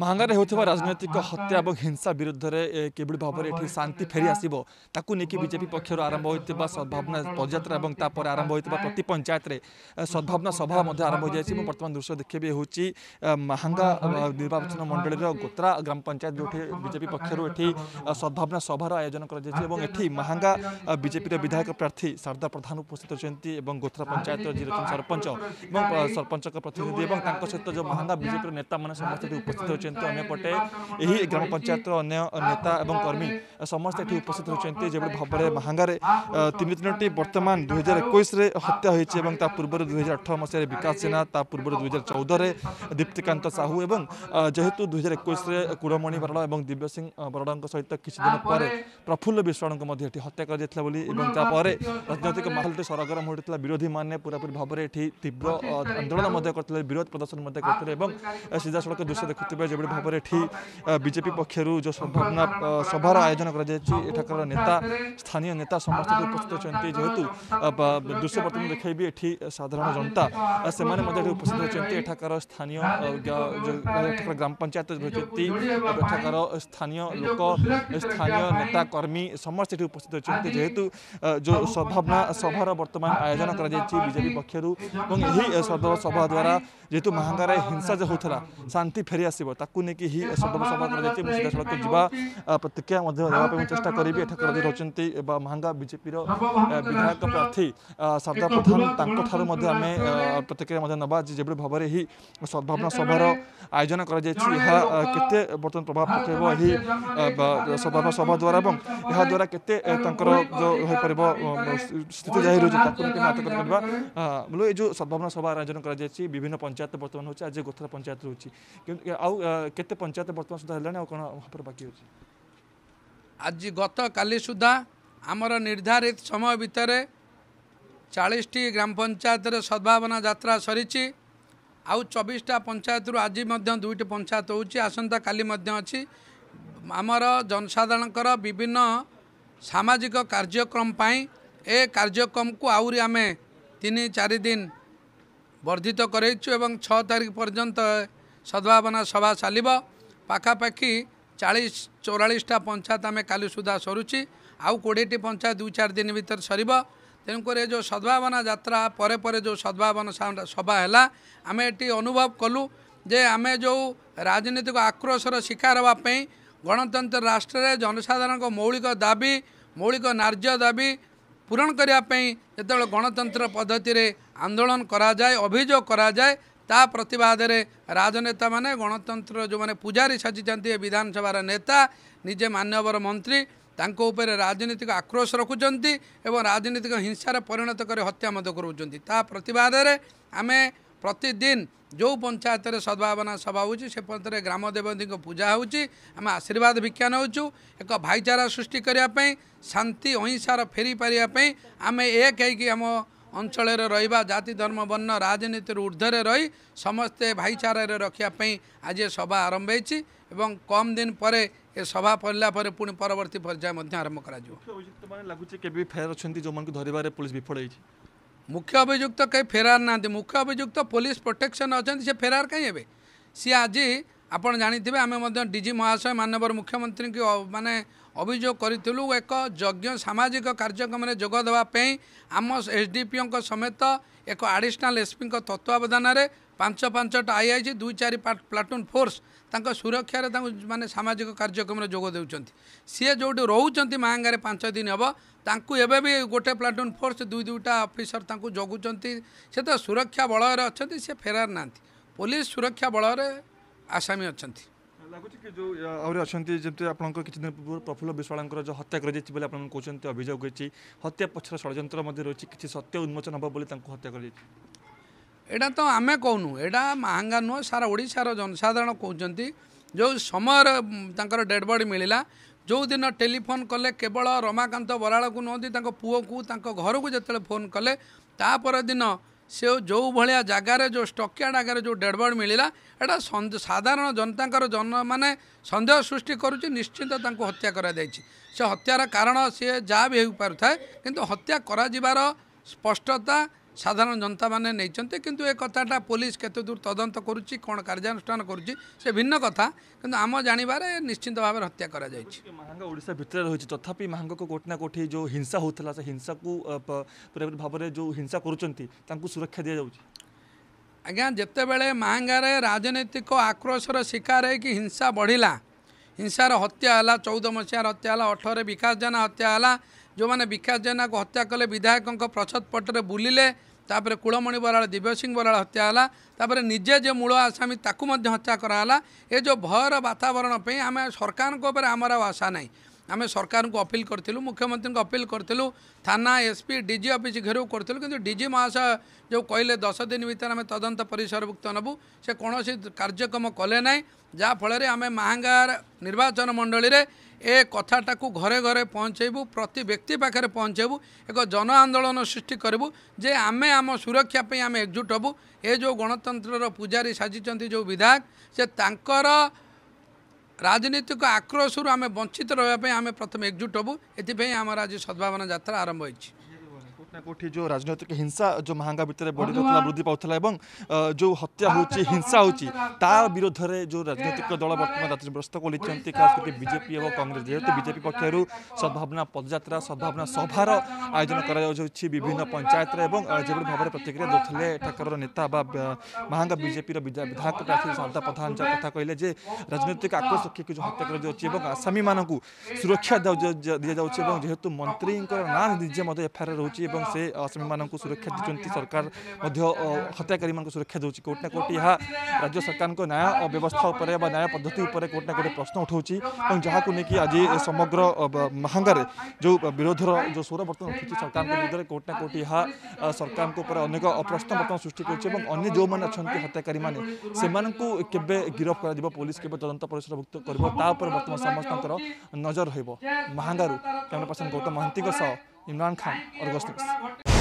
ମାହାଙ୍ଗାରେ ହେଉଥିବା ରାଜନୈତିକ ହତ୍ୟା ଏବଂ ହିଂସା ବିରୁଦ୍ଧରେ କିଭଳି ଭାବରେ ଏଠି ଶାନ୍ତି ଫେରି ଆସିବ ତାକୁ ନେଇକି ବିଜେପି ପକ୍ଷରୁ ଆରମ୍ଭ ହୋଇଥିବା ସଦ୍ଭାବନା ପଦଯାତ୍ରା ଏବଂ ତାପରେ ଆରମ୍ଭ ହୋଇଥିବା ପ୍ରତି ପଞ୍ଚାୟତରେ ସଦ୍ଭାବନା ସଭା ମଧ୍ୟ ଆରମ୍ଭ ହୋଇଯାଇଛି ମୁଁ ବର୍ତ୍ତମାନ ଦୃଶ୍ୟ ଦେଖିବି ହେଉଛି ମାହାଙ୍ଗା ନିର୍ବାଚନ ମଣ୍ଡଳୀର ଗୋତ୍ରା ଗ୍ରାମ ପଞ୍ଚାୟତ ଯେଉଁଠି ବିଜେପି ପକ୍ଷରୁ ଏଠି ସଦ୍ଭାବନା ସଭାର ଆୟୋଜନ କରାଯାଇଛି ଏବଂ ଏଠି ମାହାଙ୍ଗା ବିଜେପିର ବିଧାୟକ ପ୍ରାର୍ଥୀ ଶାରଦା ପ୍ରଧାନ ଉପସ୍ଥିତ ଅଛନ୍ତି ଏବଂ ଗୋତ୍ରା ପଞ୍ଚାୟତର ଯିଏ ଅଛନ୍ତି ସରପଞ୍ଚ ଏବଂ ସରପଞ୍ଚଙ୍କ ପ୍ରତିନିଧି ଏବଂ ତାଙ୍କ ସହିତ ଯେଉଁ ମାହାଙ୍ଗା ବିଜେପିର ନେତାମାନେ ସମସ୍ତେ ଏଠି ଉପସ୍ଥିତ ଅଛନ୍ତି ରହିଛନ୍ତି ଅନ୍ୟପଟେ ଏହି ଗ୍ରାମ ପଞ୍ଚାୟତର ଅନ୍ୟ ନେତା ଏବଂ କର୍ମୀ ସମସ୍ତେ ଏଠି ଉପସ୍ଥିତ ହୋଇଛନ୍ତି যেভাবে ভাবে মাহাঙ্গারে তিন তিনোটি বর্তমান দুই হাজার একুশে হত্যা হয়েছে এবং তা পূর্ব দুই হাজার অঠর মশায় বিকাশ সিনহা তা পূর্ব দুই হাজার চৌদরে দীপ্তিকান্ত সাহু এবং যেহেতু দুই হাজার একুশে কুড়মণি বরড় এবং দিব্য সিং বরড়ঙ্ সহ কিছুদিন পরে প্রফুল্ল বিশ্বাড়ঙ্ এটি হত্যা করা যাই বলে এবং তাপরে রাজনৈতিক মাহলটি সরগরম হয়েছিল বিরোধী মানে পুরাপুরি ভাবে এটি তীব্র আন্দোলন করলে বিরোধ প্রদর্শন করলে এবং সিধাসলখ দৃশ্য দেখুবে যেভাবে ভাবে এটি বিজেপি পক্ষর যে সদ্ভাবনা সভার আয়োজন করা যাই এখানকার নেতা স্থানীয় নেতা সমস্ত উপস্থিত অনেক যেহেতু দৃশ্য বর্তমানে দেখাইবি এটি সাধারণ জনতা সে উপস্থিত অনেক এখানকার স্থানীয় এখানকার গ্রাম পঞ্চায়েত রয়েছে এখানকার স্থানীয় লোক স্থানীয় নেতা কর্মী সমস্ত এটি উপস্থিত অনেক যেহেতু যে সদ্ভাবনা সভার বর্তমান আয়োজন করা যাই বিজেপি পক্ষর এবং এই সভা দ্বারা যেহেতু মাহাঙ্গারে হিংসা যে হোলা শান্তি ফেরি আসব ତାକୁ ନେଇକି ହିଁ ସଦନ ସଭା କରାଯାଇଛି ମୁଁ ସିଧାସଳଖ ଯିବା ପ୍ରତିକ୍ରିୟା ମଧ୍ୟ ଦେବା ପାଇଁ ଚେଷ୍ଟା କରିବି ଏଠାକାର ରାଜି ରହିଛନ୍ତି ବା ମାହାଙ୍ଗା ବିଜେପିର ବିଧାୟକ ପ୍ରାର୍ଥୀ ଶାରଦା ପ୍ରଧାନ ତାଙ୍କଠାରୁ ମଧ୍ୟ ଆମେ ପ୍ରତିକ୍ରିୟା ମଧ୍ୟ ନେବା ଯେଭଳି ଭାବରେ ଏହି ସଦ୍ଭାବନା ସଭାର ଆୟୋଜନ କରାଯାଇଛି ଏହା କେତେ ବର୍ତ୍ତମାନ ପ୍ରଭାବ ପକାଇବ ଏହି ସଦ୍ଭାବନା ସଭା ଦ୍ୱାରା ଏବଂ ଏହାଦ୍ୱାରା କେତେ ତାଙ୍କର ଯେଉଁ ହୋଇପାରିବ ସ୍ଥିତି ଜାହିର ହେଉଛି ତାକୁ ନେଇକି ଆମେ ଆତଙ୍କ କରିବା ଏ ଯେଉଁ ସଦ୍ଭାବନା ସଭା ଆୟୋଜନ କରାଯାଇଛି ବିଭିନ୍ନ ପଞ୍ଚାୟତ ବର୍ତ୍ତମାନ ହେଉଛି ଆଜି ଗୋଥରା ପଞ୍ଚାୟତ ରହୁଛି କିନ୍ତୁ ଆଉ କେତେ ପଞ୍ଚାୟତ ବର୍ତ୍ତମାନ ସୁଦ୍ଧା ହେଲାଣି ଆଉ କ'ଣ ଉପରେ ବାକି ଅଛି ଆଜି ଗତକାଲି ସୁଦ୍ଧା ଆମର ନିର୍ଦ୍ଧାରିତ ସମୟ ଭିତରେ ଚାଳିଶଟି ଗ୍ରାମ ପଞ୍ଚାୟତରେ ସଦ୍ଭାବନା ଯାତ୍ରା ସରିଛି ଆଉ ଚବିଶଟା ପଞ୍ଚାୟତରୁ ଆଜି ମଧ୍ୟ ଦୁଇଟି ପଞ୍ଚାୟତ ହେଉଛି ଆସନ୍ତାକାଲି ମଧ୍ୟ ଅଛି ଆମର ଜନସାଧାରଣଙ୍କର ବିଭିନ୍ନ ସାମାଜିକ କାର୍ଯ୍ୟକ୍ରମ ପାଇଁ ଏ କାର୍ଯ୍ୟକ୍ରମକୁ ଆହୁରି ଆମେ ତିନି ଚାରି ଦିନ ବର୍ଦ୍ଧିତ କରେଇଛୁ ଏବଂ ଛଅ ତାରିଖ ପର୍ଯ୍ୟନ୍ତ ସଦ୍ଭାବନା ସଭା ଚାଲିବ ପାଖାପାଖି ଚାଳିଶ ଚଉରାଳିଶଟା ପଞ୍ଚାୟତ ଆମେ କାଲି ସୁଦ୍ଧା ସରୁଛି ଆଉ କୋଡ଼ିଏଟି ପଞ୍ଚାୟତ ଦୁଇ ଚାରି ଦିନ ଭିତରେ ସରିବ ତେଣୁକରି ଏ ଯେଉଁ ସଦ୍ଭାବନା ଯାତ୍ରା ପରେ ପରେ ଯେଉଁ ସଦ୍ଭାବନା ସଭା ହେଲା ଆମେ ଏଠି ଅନୁଭବ କଲୁ ଯେ ଆମେ ଯେଉଁ ରାଜନୈତିକ ଆକ୍ରୋଶର ଶିକାର ହେବା ପାଇଁ ଗଣତନ୍ତ୍ର ରାଷ୍ଟ୍ରରେ ଜନସାଧାରଣଙ୍କ ମୌଳିକ ଦାବି ମୌଳିକ ନାର୍ଯ୍ୟ ଦାବି ପୂରଣ କରିବା ପାଇଁ ଯେତେବେଳେ ଗଣତନ୍ତ୍ର ପଦ୍ଧତିରେ ଆନ୍ଦୋଳନ କରାଯାଏ ଅଭିଯୋଗ କରାଯାଏ ତା ପ୍ରତିବାଦରେ ରାଜନେତାମାନେ ଗଣତନ୍ତ୍ର ଯେଉଁମାନେ ପୂଜାରୀ ସାଜିଛନ୍ତି ଏ ବିଧାନସଭାର ନେତା ନିଜେ ମାନ୍ୟବର ମନ୍ତ୍ରୀ ତାଙ୍କ ଉପରେ ରାଜନୈତିକ ଆକ୍ରୋଶ ରଖୁଛନ୍ତି ଏବଂ ରାଜନୈତିକ ହିଂସାରେ ପରିଣତ କରି ହତ୍ୟା ମଧ୍ୟ କରୁଛନ୍ତି ତା ପ୍ରତିବାଦରେ ଆମେ ପ୍ରତିଦିନ ଯେଉଁ ପଞ୍ଚାୟତରେ ସଦ୍ଭାବନା ସଭା ହେଉଛି ସେ ପଞ୍ଚାୟତରେ ଗ୍ରାମ ଦେବତୀଙ୍କ ପୂଜା ହେଉଛି ଆମେ ଆଶୀର୍ବାଦ ଭିକ୍ଷା ନେଉଛୁ ଏକ ଭାଇଚାରା ସୃଷ୍ଟି କରିବା ପାଇଁ ଶାନ୍ତି ଅହିଂସାର ଫେରି ପାରିବା ପାଇଁ ଆମେ ଏକ ହେଇକି ଆମ ଅଞ୍ଚଳରେ ରହିବା ଜାତି ଧର୍ମ ବର୍ଣ୍ଣ ରାଜନୀତିରୁ ଉର୍ଦ୍ଧ୍ୱରେ ରହି ସମସ୍ତେ ଭାଇଚାରାରେ ରଖିବା ପାଇଁ ଆଜି ଏ ସଭା ଆରମ୍ଭ ହେଇଛି ଏବଂ କମ୍ ଦିନ ପରେ ଏ ସଭା ପଡ଼ିଲା ପରେ ପୁଣି ପରବର୍ତ୍ତୀ ପର୍ଯ୍ୟାୟ ମଧ୍ୟ ଆରମ୍ଭ କରାଯିବ ଲାଗୁଛି କେବେ ଫେରାର ଅଛନ୍ତି ଯେଉଁମାନଙ୍କୁ ଧରିବାରେ ପୋଲିସ ବିଫଳ ହେଇଛି ମୁଖ୍ୟ ଅଭିଯୁକ୍ତ କେହି ଫେରାର ନାହାନ୍ତି ମୁଖ୍ୟ ଅଭିଯୁକ୍ତ ପୋଲିସ ପ୍ରୋଟେକ୍ସନ୍ ଅଛନ୍ତି ସେ ଫେରାର କାହିଁ ଏବେ ସିଏ ଆଜି ଆପଣ ଜାଣିଥିବେ ଆମେ ମଧ୍ୟ ଡିଜି ମହାଶୟ ମାନ୍ୟବର ମୁଖ୍ୟମନ୍ତ୍ରୀଙ୍କୁ ମାନେ ଅଭିଯୋଗ କରିଥିଲୁ ଏକ ଯଜ୍ଞ ସାମାଜିକ କାର୍ଯ୍ୟକ୍ରମରେ ଯୋଗ ଦେବା ପାଇଁ ଆମ ଏସ୍ଡିପିଓଙ୍କ ସମେତ ଏକ ଆଡ଼ିସନାଲ୍ ଏସ୍ପିଙ୍କ ତତ୍ତ୍ୱାବଧାନରେ ପାଞ୍ଚ ପାଞ୍ଚଟା ଆଇ ଆଇ ଜି ଦୁଇ ଚାରି ପ୍ଲାଟୁନ୍ ଫୋର୍ସ ତାଙ୍କ ସୁରକ୍ଷାରେ ତାଙ୍କୁ ମାନେ ସାମାଜିକ କାର୍ଯ୍ୟକ୍ରମରେ ଯୋଗ ଦେଉଛନ୍ତି ସିଏ ଯେଉଁଠି ରହୁଛନ୍ତି ମାହାଙ୍ଗାରେ ପାଞ୍ଚ ଦିନ ହେବ ତାଙ୍କୁ ଏବେ ବି ଗୋଟେ ପ୍ଲାଟୁନ୍ ଫୋର୍ସ ଦୁଇ ଦୁଇଟା ଅଫିସର ତାଙ୍କୁ ଜଗୁଛନ୍ତି ସେ ତ ସୁରକ୍ଷା ବଳୟରେ ଅଛନ୍ତି ସେ ଫେରାର ନାହାନ୍ତି ପୋଲିସ ସୁରକ୍ଷା ବଳୟରେ ଆସାମୀ ଅଛନ୍ତି ଲାଗୁଛି କି ଯେଉଁ ଆହୁରି ଅଛନ୍ତି ଯେମିତି ଆପଣଙ୍କ କିଛି ଦିନ ପୂର୍ବରୁ ପ୍ରଫୁଲ୍ଲ ବିଶ୍ୱାଳଙ୍କର ଯେଉଁ ହତ୍ୟା କରାଯାଇଛି ବୋଲି ଆପଣ କହୁଛନ୍ତି ଅଭିଯୋଗ ହୋଇଛି ହତ୍ୟା ପଛର ଷଡ଼ଯନ୍ତ୍ର ମଧ୍ୟ ରହିଛି କିଛି ସତ୍ୟ ଉନ୍ମୋଚନ ହେବ ବୋଲି ତାଙ୍କୁ ହତ୍ୟା କରାଯାଇଛି ଏଇଟା ତ ଆମେ କହୁନୁ ଏଇଟା ମହାଙ୍ଗା ନୁହଁ ସାରା ଓଡ଼ିଶାର ଜନସାଧାରଣ କହୁଛନ୍ତି ଯେଉଁ ସମୟରେ ତାଙ୍କର ଡେଡ଼୍ ବଡ଼ି ମିଳିଲା ଯେଉଁଦିନ ଟେଲିଫୋନ୍ କଲେ କେବଳ ରମାକାନ୍ତ ବରାଳକୁ ନୁହଁନ୍ତି ତାଙ୍କ ପୁଅକୁ ତାଙ୍କ ଘରକୁ ଯେତେବେଳେ ଫୋନ୍ କଲେ ତା ଦିନ ସେ ଯେଉଁ ଭଳିଆ ଜାଗାରେ ଯେଉଁ ଷ୍ଟକ୍ୟାର୍ଡ଼ ଆଗରେ ଯେଉଁ ଡେଡ଼ବଡ୍ ମିଳିଲା ଏଇଟା ସାଧାରଣ ଜନତାଙ୍କର ଜନ ମାନେ ସନ୍ଦେହ ସୃଷ୍ଟି କରୁଛି ନିଶ୍ଚିନ୍ତ ତାଙ୍କୁ ହତ୍ୟା କରାଯାଇଛି ସେ ହତ୍ୟାର କାରଣ ସିଏ ଯାହା ବି ହୋଇପାରୁଥାଏ କିନ୍ତୁ ହତ୍ୟା କରାଯିବାର ସ୍ପଷ୍ଟତା ସାଧାରଣ ଜନତାମାନେ ନେଇଛନ୍ତି କିନ୍ତୁ ଏ କଥାଟା ପୋଲିସ କେତେ ଦୂର ତଦନ୍ତ କରୁଛି କ'ଣ କାର୍ଯ୍ୟାନୁଷ୍ଠାନ କରୁଛି ସେ ଭିନ୍ନ କଥା କିନ୍ତୁ ଆମ ଜାଣିବାରେ ନିଶ୍ଚିନ୍ତ ଭାବରେ ହତ୍ୟା କରାଯାଇଛି ମାହାଙ୍ଗ ଓଡ଼ିଶା ଭିତରେ ରହିଛି ତଥାପି ମାହାଙ୍ଗକୁ କୋଠି ନା କୋଠି ଯେଉଁ ହିଂସା ହେଉଥିଲା ସେ ହିଂସାକୁ ଭାବରେ ଯେଉଁ ହିଂସା କରୁଛନ୍ତି ତାଙ୍କୁ ସୁରକ୍ଷା ଦିଆଯାଉଛି ଆଜ୍ଞା ଯେତେବେଳେ ମାହାଙ୍ଗାରେ ରାଜନୈତିକ ଆକ୍ରୋଶର ଶିକାର ହେଇକି ହିଂସା ବଢ଼ିଲା हिंसार हत्या है चौदह मसीहार हत्या है अठर विकास जेना हत्या है जो मैंने विकास जेना को हत्या कले विधायकों प्रच्छद पटे बुलिले ତାପରେ କୁଳମଣି ବରାଳ ଦିବ୍ୟସିଂ ବରାଳ ହତ୍ୟା ହେଲା ତାପରେ ନିଜେ ଯେ ମୂଳ ଆସାମୀ ତାକୁ ମଧ୍ୟ ହତ୍ୟା କରାହେଲା ଏ ଯେଉଁ ଭୟର ବାତାବରଣ ପାଇଁ ଆମେ ସରକାରଙ୍କ ଉପରେ ଆମର ଆଉ ଆଶା ନାହିଁ आम सरकार को अपिल करूँ मुख्यमंत्री को अपिल करूँ थाना एसपी डीजी अफिस् घेराव करूँ कि डीजी महाशय जो कहले दस दिन भितर आम तदंत परिसरभुक्त नबू से कौन कार्यक्रम कले ना जहाँफल आम महांगार निर्वाचन मंडली ए कथाटा को घरे घरे पहुँचेबू प्रति व्यक्ति पाखे पहुँचेबू एक जन आंदोलन सृष्टि करूँ जे आमे आम सुरक्षापी आम एकजुट हबू ये जो गणतंत्र पूजारी साजिंट जो विधायक से ରାଜନୈତିକ ଆକ୍ରୋଶରୁ ଆମେ ବଞ୍ଚିତ ରହିବା ପାଇଁ ଆମେ ପ୍ରଥମେ ଏକଜୁଟ ହେବୁ ଏଥିପାଇଁ ଆମର ଆଜି ସଦ୍ଭାବନା ଯାତ୍ରା ଆରମ୍ଭ ହୋଇଛି कोठी जो राजनैतिक हिंसा जो महांगा भितर बढ़ी जाता वृद्धि पाला और जो हत्या होची हिंसा होची विरोध में जो राजनैतिक दल बर्तमान राजग्रस्त खोली खास करके बीजेपी और कांग्रेस जेहेतु बीजेपी पक्षर सद्भावना पदयात्रा सद्भावना सभार आयोजन कर और जो भाव में प्रतिक्रिया देते एठाकर नेता महांगा महंगा बीजेपी विधायक प्रार्थी शारदा प्रधान कथा कहले जे राजनैतिक आक्रोश रखी जो हत्या कर आसामी मान सुरक्षा दि जाऊँ जेहतु मंत्री नाम निजे एफआईआर रोचे से आसामी मान सुरक्षा दी सरकार हत्याकारी मान सुरक्षा दूसरी कौट कौट यह राज्य सरकार को न्याय व्यवस्था उपर न्याय पद्धति कौट ना कौटे प्रश्न उठाऊँच जहाँ को लेकिन आज समग्र महांगे जो विरोधर जो स्वर बर्तन उठी सरकार विरोध में कौटना ना कौट यह सरकार को अनेक अप्रश्न बर्तन सृष्टि करें मैंने अच्छा हत्याकारी से के गिरफ्त कर पुलिस के तदंत परिसरभुक्त करता बर्तमान समस्त नजर रहा महांगारू कैमेरा पर्सन गौतम महांती 伊姆兰·汗，奥格斯图斯。